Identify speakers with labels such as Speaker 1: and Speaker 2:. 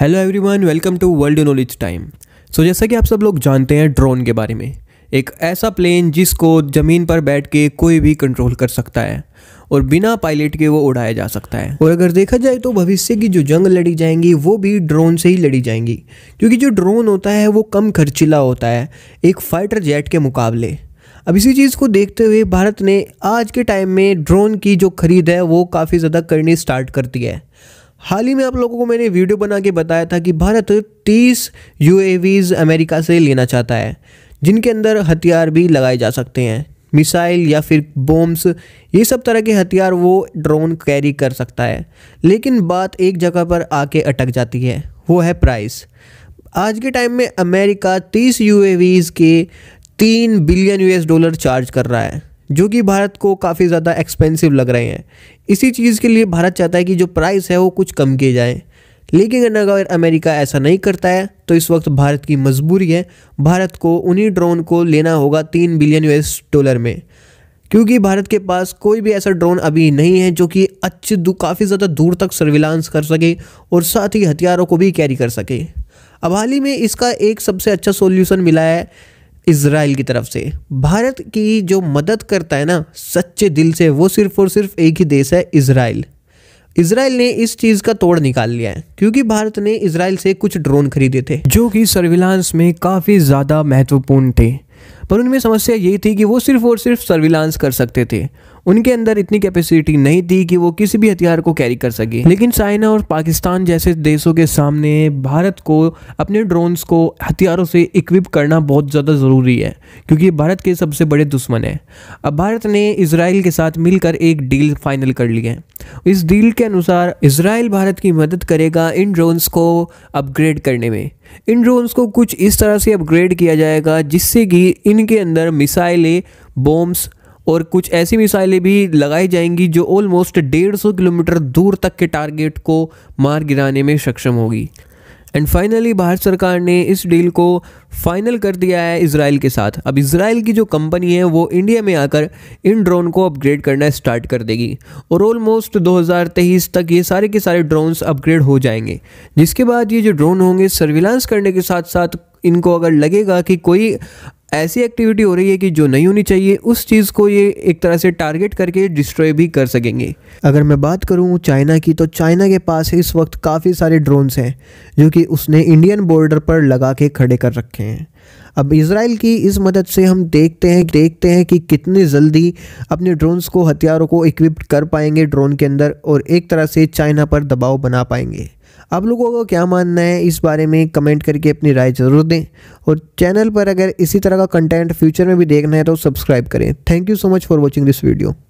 Speaker 1: hello everyone welcome to world knowledge time so जैसा कि आप सब लोग जानते हैं ड्रोन के बारे में एक ऐसा प्लेन जिसको ज़मीन पर बैठ के कोई भी कंट्रोल कर सकता है और बिना पायलट के वो उड़ाया जा सकता है और अगर देखा जाए तो भविष्य की जो जंग लड़ी जाएंगी वो भी ड्रोन से ही लड़ी जाएंगी क्योंकि जो ड्रोन होता है वो कम खर्चीला होता है एक फाइटर जेट के मुकाबले अब इसी चीज़ को देखते हुए भारत ने आज के टाइम में ड्रोन की जो खरीद है वो काफ़ी ज़्यादा करनी स्टार्ट कर दी है हाल ही में आप लोगों को मैंने वीडियो बना के बताया था कि भारत 30 यू अमेरिका से लेना चाहता है जिनके अंदर हथियार भी लगाए जा सकते हैं मिसाइल या फिर बॉम्ब्स ये सब तरह के हथियार वो ड्रोन कैरी कर सकता है लेकिन बात एक जगह पर आके अटक जाती है वो है प्राइस आज के टाइम में अमेरिका 30 यू के तीन बिलियन यूएस डॉलर चार्ज कर रहा है जो कि भारत को काफ़ी ज़्यादा एक्सपेंसिव लग रहे हैं इसी चीज़ के लिए भारत चाहता है कि जो प्राइस है वो कुछ कम किए जाए लेकिन अगर अमेरिका ऐसा नहीं करता है तो इस वक्त भारत की मजबूरी है भारत को उन्हीं ड्रोन को लेना होगा तीन बिलियन यूएस डॉलर में क्योंकि भारत के पास कोई भी ऐसा ड्रोन अभी नहीं है जो कि अच्छे काफ़ी ज़्यादा दूर तक सर्विलांस कर सके और साथ ही हथियारों को भी कैरी कर सके अब हाल ही में इसका एक सबसे अच्छा सोल्यूशन मिला है इसराइल की तरफ से भारत की जो मदद करता है ना सच्चे दिल से वो सिर्फ और सिर्फ एक ही देश है इसराइल इसराइल ने इस चीज़ का तोड़ निकाल लिया है क्योंकि भारत ने इसराइल से कुछ ड्रोन खरीदे थे जो कि सर्विलांस में काफ़ी ज़्यादा महत्वपूर्ण थे पर उनमें समस्या ये थी कि वो सिर्फ और सिर्फ सर्विलांस कर सकते थे उनके अंदर इतनी कैपेसिटी नहीं थी कि वो किसी भी हथियार को कैरी कर सके लेकिन चाइना और पाकिस्तान जैसे देशों के सामने भारत को अपने ड्रोन्स को हथियारों से इक्विप करना बहुत ज़्यादा ज़रूरी है क्योंकि भारत के सबसे बड़े दुश्मन है अब भारत ने इसराइल के साथ मिलकर एक डील फाइनल कर ली है इस डील के अनुसार इसराइल भारत की मदद करेगा इन ड्रोन्स को अपग्रेड करने में इन ड्रोन्स को कुछ इस तरह से अपग्रेड किया जाएगा जिससे कि इनके अंदर मिसाइलें बॉम्ब्स और कुछ ऐसी मिसाइलें भी लगाई जाएंगी जो ऑलमोस्ट 150 किलोमीटर दूर तक के टारगेट को मार गिराने में सक्षम होगी एंड फाइनली भारत सरकार ने इस डील को फाइनल कर दिया है इसराइल के साथ अब इसराइल की जो कंपनी है वो इंडिया में आकर इन ड्रोन को अपग्रेड करना स्टार्ट कर देगी और ऑलमोस्ट 2023 तक ये सारे के सारे ड्रोन्स अपग्रेड हो जाएंगे जिसके बाद ये जो ड्रोन होंगे सर्विलांस करने के साथ साथ इनको अगर लगेगा कि कोई ऐसी एक्टिविटी हो रही है कि जो नहीं होनी चाहिए उस चीज़ को ये एक तरह से टारगेट करके डिस्ट्रॉय भी कर सकेंगे अगर मैं बात करूँ चाइना की तो चाइना के पास इस वक्त काफ़ी सारे ड्रोन्स हैं जो कि उसने इंडियन बॉर्डर पर लगा के खड़े कर रखे हैं अब इसराइल की इस मदद से हम देखते हैं देखते हैं कि कितने जल्दी अपने ड्रोन्स को हथियारों को इक्विप कर पाएंगे ड्रोन के अंदर और एक तरह से चाइना पर दबाव बना पाएंगे आप लोगों को क्या मानना है इस बारे में कमेंट करके अपनी राय ज़रूर दें और चैनल पर अगर इसी तरह का कंटेंट फ्यूचर में भी देखना है तो सब्सक्राइब करें thank you so much for watching this video